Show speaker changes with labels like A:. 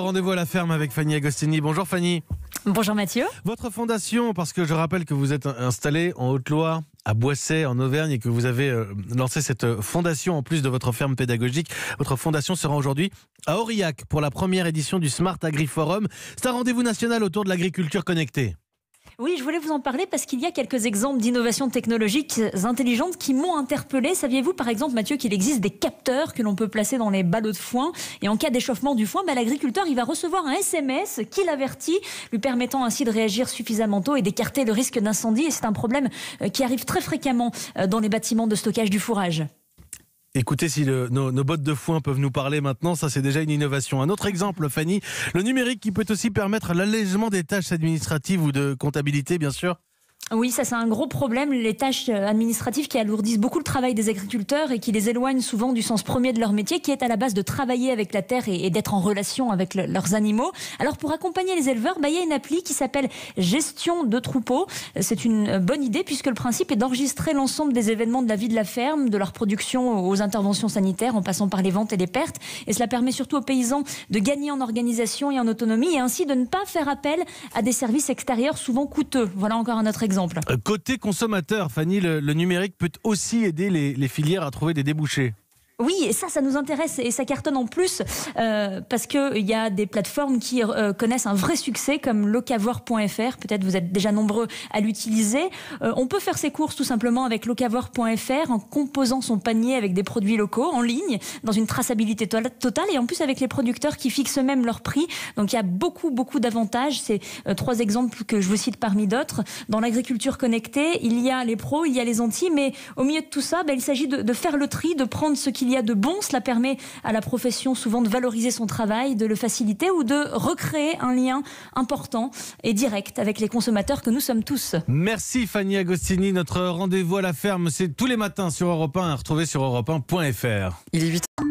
A: Rendez-vous à la ferme avec Fanny Agostini. Bonjour Fanny. Bonjour Mathieu. Votre fondation, parce que je rappelle que vous êtes installé en Haute-Loire, à Boisset, en Auvergne, et que vous avez euh, lancé cette euh, fondation en plus de votre ferme pédagogique. Votre fondation sera aujourd'hui à Aurillac pour la première édition du Smart Agri Forum. C'est un rendez-vous national autour de l'agriculture connectée.
B: Oui, je voulais vous en parler parce qu'il y a quelques exemples d'innovations technologiques intelligentes qui m'ont interpellé. Saviez-vous, par exemple, Mathieu, qu'il existe des capteurs que l'on peut placer dans les ballots de foin et en cas d'échauffement du foin, bah, l'agriculteur il va recevoir un SMS qui l'avertit, lui permettant ainsi de réagir suffisamment tôt et d'écarter le risque d'incendie. Et c'est un problème euh, qui arrive très fréquemment euh, dans les bâtiments de stockage du fourrage.
A: Écoutez, si nos, nos, bottes de foin peuvent nous parler maintenant, ça c'est déjà une innovation. Un autre exemple, Fanny, le numérique qui peut aussi permettre l'allègement des tâches administratives ou de comptabilité, bien sûr.
B: Oui, ça c'est un gros problème, les tâches euh, administratives qui alourdissent beaucoup le travail des agriculteurs et qui les éloignent souvent du sens premier de leur métier, qui est à la base de travailler avec la terre et, d'être en relation avec leurs animaux. Alors pour accompagner les éleveurs, bah, il y a une appli qui s'appelle Gestion de troupeaux. Euh, c'est une euh, bonne idée puisque le principe est d'enregistrer l'ensemble des événements de la vie de la ferme, de leur production aux interventions sanitaires en passant par les ventes et les pertes. Et cela permet surtout aux paysans de gagner en organisation et en autonomie et ainsi de ne pas faire appel à des services extérieurs souvent coûteux. Voilà encore un autre exemple
A: euh, côté consommateur, Fanny, le, numérique peut aussi aider les filières à trouver des débouchés.
B: Oui, et ça, ça nous intéresse et ça cartonne en plus euh, parce qu'il y a des plateformes qui euh, connaissent un vrai succès comme locavoir.fr. Peut-être vous êtes déjà nombreux à l'utiliser. Euh, on peut faire ses courses tout simplement avec locavoir.fr en composant son panier avec des produits locaux en ligne dans une traçabilité totale et en plus avec les producteurs qui fixent eux-mêmes leurs prix. Donc il y a beaucoup, beaucoup d'avantages. C'est trois exemples que je vous cite parmi d'autres. Dans l'agriculture connectée, il y a les pros, il y a les anti, mais au milieu de tout ça, ben, il s'agit de, de faire le tri, de prendre ce qu'il il y a de bon. Cela permet à la profession souvent de valoriser son travail, de le faciliter ou de recréer un lien important et direct avec les consommateurs que nous sommes tous.
A: Merci Fanny Agostini. Notre rendez-vous à la ferme, c'est tous les matins sur Europe 1 retrouver sur europe1.fr. Il est